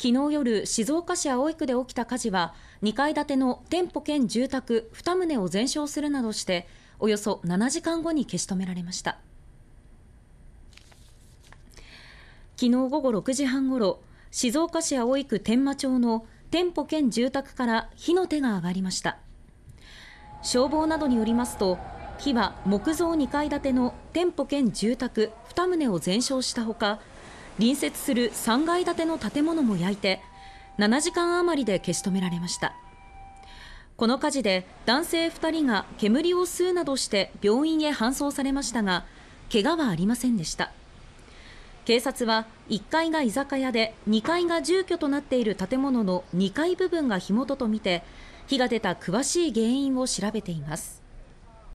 昨日夜、静岡市葵区で起きた火事は2階建ての店舗兼住宅2棟を全焼するなどしておよそ7時間後に消し止められました昨日午後6時半ごろ静岡市葵区天満町の店舗兼住宅から火の手が上がりました消防などによりますと火は木造2階建ての店舗兼住宅2棟を全焼したほか隣接する3階建ての建物も焼いて7時間余りで消し止められましたこの火事で男性2人が煙を吸うなどして病院へ搬送されましたが怪我はありませんでした警察は1階が居酒屋で2階が住居となっている建物の2階部分が火元とみて火が出た詳しい原因を調べています